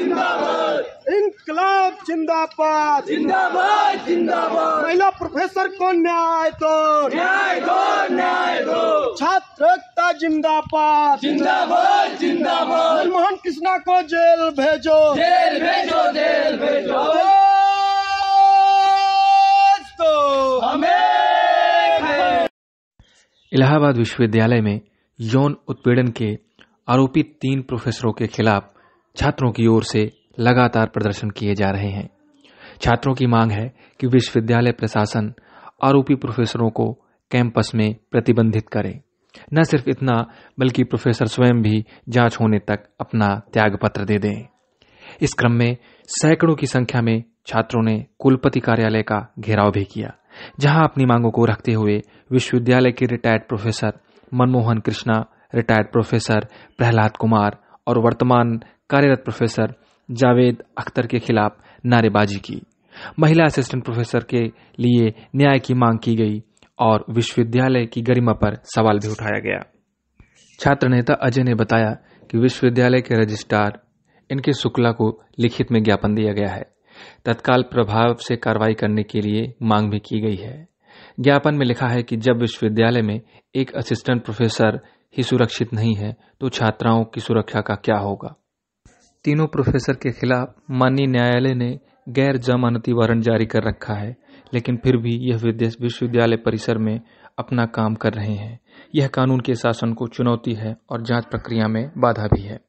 इनकलाब जिंदाबाद जिंदाबाद जिंदाबाद महिला प्रोफेसर को न्याय दो न्याय दो न्याय दो छात्र एकता जिंदाबाद जिंदाबाद जिंदाबाद मोहन कृष्णा को जेल भेजो जेल भेजो जेल भेजो तो। इलाहाबाद विश्वविद्यालय में यौन उत्पीड़न के आरोपी तीन प्रोफेसरों के खिलाफ छात्रों की ओर से लगातार प्रदर्शन किए जा रहे हैं छात्रों की मांग है कि विश्वविद्यालय प्रशासन आरोपी प्रोफेसरों को कैंपस में प्रतिबंधित करे न सिर्फ इतना बल्कि प्रोफेसर स्वयं भी जांच होने तक अपना त्यागपत्र दे दें इस क्रम में सैकड़ों की संख्या में छात्रों ने कुलपति कार्यालय का घेराव भी किया जहां अपनी मांगों को रखते हुए विश्वविद्यालय के retired professor Manmohan Krishna retired professor Prahlad Kumar और वर्तमान कार्यरत प्रोफेसर जावेद अख्तर के खिलाफ नारेबाजी की महिला असिस्टेंट प्रोफेसर के लिए न्याय की मांग की गई और विश्वविद्यालय की गरिमा पर सवाल भी उठाया गया छात्र नेता अजय ने बताया कि विश्वविद्यालय के रजिस्ट्रार इनके शुक्ला को लिखित में ज्ञापन दिया गया है तत्काल प्रभाव से कार्रवाई करने के लिए मांग भी की गई है ज्ञापन में लिखा है कि जब विश्वविद्यालय में एक असिस्टेंट प्रोफेसर ही सुरक्षित नहीं है तो छात्राओं की सुरक्षा का क्या होगा तीनों प्रोफेसर के खिलाफ माननीय न्यायालय ने गैर जमानती वारंट जारी कर रखा है लेकिन फिर भी यह विदेश विश्वविद्यालय परिसर में अपना काम कर रहे हैं यह कानून के शासन को चुनौती है और जांच प्रक्रिया में बाधा भी है